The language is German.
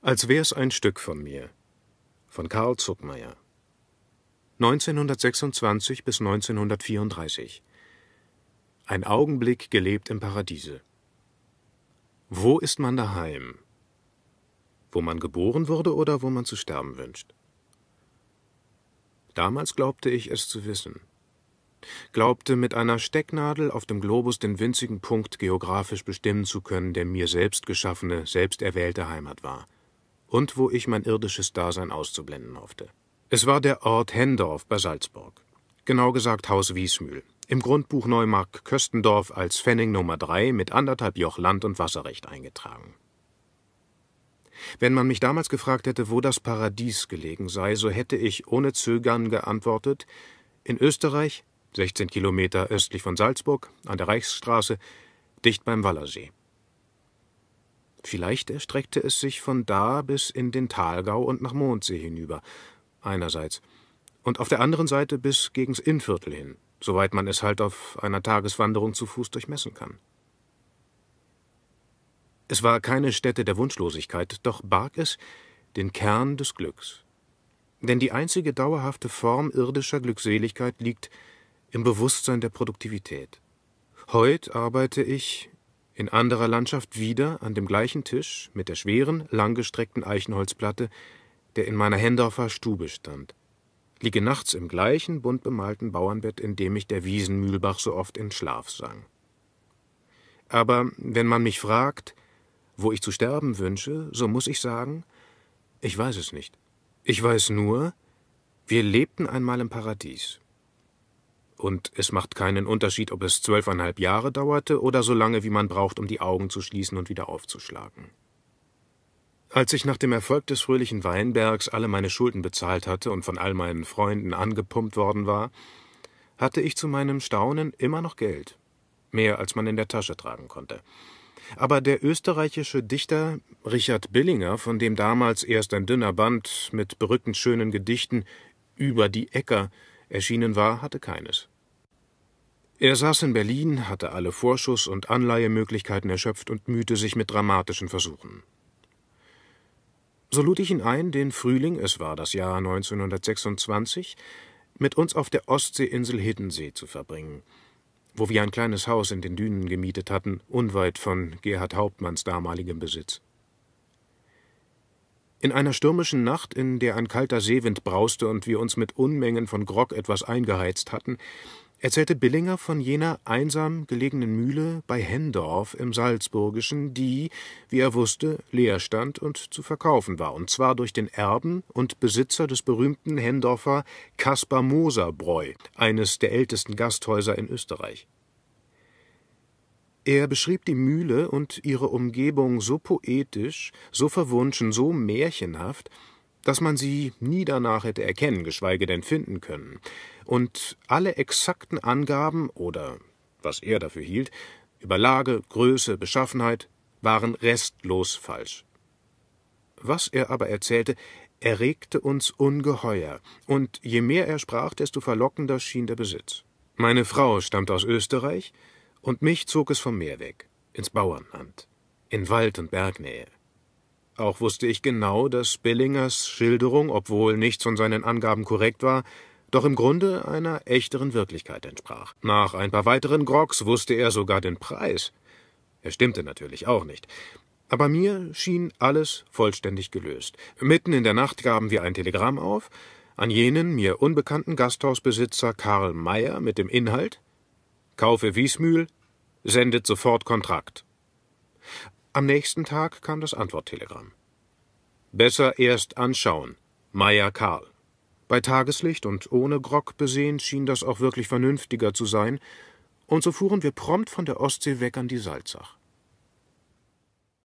Als wär's ein Stück von mir von Karl Zuckmayer 1926 bis 1934 Ein Augenblick gelebt im Paradiese Wo ist man daheim? Wo man geboren wurde oder wo man zu sterben wünscht? Damals glaubte ich es zu wissen. Glaubte, mit einer Stecknadel auf dem Globus den winzigen Punkt geografisch bestimmen zu können, der mir selbst geschaffene, selbst erwählte Heimat war – und wo ich mein irdisches Dasein auszublenden hoffte. Es war der Ort Hendorf bei Salzburg, genau gesagt Haus Wiesmühl, im Grundbuch Neumark Köstendorf als Pfennig Nummer 3 mit anderthalb Joch Land- und Wasserrecht eingetragen. Wenn man mich damals gefragt hätte, wo das Paradies gelegen sei, so hätte ich ohne Zögern geantwortet, in Österreich, 16 Kilometer östlich von Salzburg, an der Reichsstraße, dicht beim Wallersee. Vielleicht erstreckte es sich von da bis in den Talgau und nach Mondsee hinüber, einerseits, und auf der anderen Seite bis gegens Innviertel hin, soweit man es halt auf einer Tageswanderung zu Fuß durchmessen kann. Es war keine Stätte der Wunschlosigkeit, doch barg es den Kern des Glücks. Denn die einzige dauerhafte Form irdischer Glückseligkeit liegt im Bewusstsein der Produktivität. Heute arbeite ich in anderer Landschaft wieder an dem gleichen Tisch mit der schweren, langgestreckten Eichenholzplatte, der in meiner Hendorfer Stube stand. Liege nachts im gleichen bunt bemalten Bauernbett, in dem ich der Wiesenmühlbach so oft in Schlaf sang. Aber wenn man mich fragt, wo ich zu sterben wünsche, so muss ich sagen, ich weiß es nicht. Ich weiß nur, wir lebten einmal im Paradies und es macht keinen Unterschied, ob es zwölfeinhalb Jahre dauerte oder so lange, wie man braucht, um die Augen zu schließen und wieder aufzuschlagen. Als ich nach dem Erfolg des fröhlichen Weinbergs alle meine Schulden bezahlt hatte und von all meinen Freunden angepumpt worden war, hatte ich zu meinem Staunen immer noch Geld, mehr als man in der Tasche tragen konnte. Aber der österreichische Dichter Richard Billinger, von dem damals erst ein dünner Band mit berückend schönen Gedichten über die Äcker erschienen war, hatte keines. Er saß in Berlin, hatte alle Vorschuss- und Anleihemöglichkeiten erschöpft und mühte sich mit dramatischen Versuchen. So lud ich ihn ein, den Frühling, es war das Jahr 1926, mit uns auf der Ostseeinsel Hiddensee zu verbringen, wo wir ein kleines Haus in den Dünen gemietet hatten, unweit von Gerhard Hauptmanns damaligem Besitz. In einer stürmischen Nacht, in der ein kalter Seewind brauste und wir uns mit Unmengen von Grog etwas eingeheizt hatten, erzählte Billinger von jener einsam gelegenen Mühle bei Hendorf im Salzburgischen, die, wie er wusste, leer stand und zu verkaufen war, und zwar durch den Erben und Besitzer des berühmten Hendorfer Kaspar Moserbräu, eines der ältesten Gasthäuser in Österreich. Er beschrieb die Mühle und ihre Umgebung so poetisch, so verwunschen, so märchenhaft, dass man sie nie danach hätte erkennen, geschweige denn finden können. Und alle exakten Angaben oder was er dafür hielt, über Lage, Größe, Beschaffenheit, waren restlos falsch. Was er aber erzählte, erregte uns ungeheuer, und je mehr er sprach, desto verlockender schien der Besitz. Meine Frau stammt aus Österreich, und mich zog es vom Meer weg, ins Bauernland, in Wald und Bergnähe. Auch wusste ich genau, dass Billingers Schilderung, obwohl nichts von seinen Angaben korrekt war, doch im Grunde einer echteren Wirklichkeit entsprach. Nach ein paar weiteren Grogs wusste er sogar den Preis. Er stimmte natürlich auch nicht. Aber mir schien alles vollständig gelöst. Mitten in der Nacht gaben wir ein Telegramm auf an jenen mir unbekannten Gasthausbesitzer Karl Mayer mit dem Inhalt Kaufe Wiesmühl, sendet sofort Kontrakt. Am nächsten Tag kam das Antworttelegramm. Besser erst anschauen. Meier Karl. Bei Tageslicht und ohne Grock besehen schien das auch wirklich vernünftiger zu sein, und so fuhren wir prompt von der Ostsee weg an die Salzach.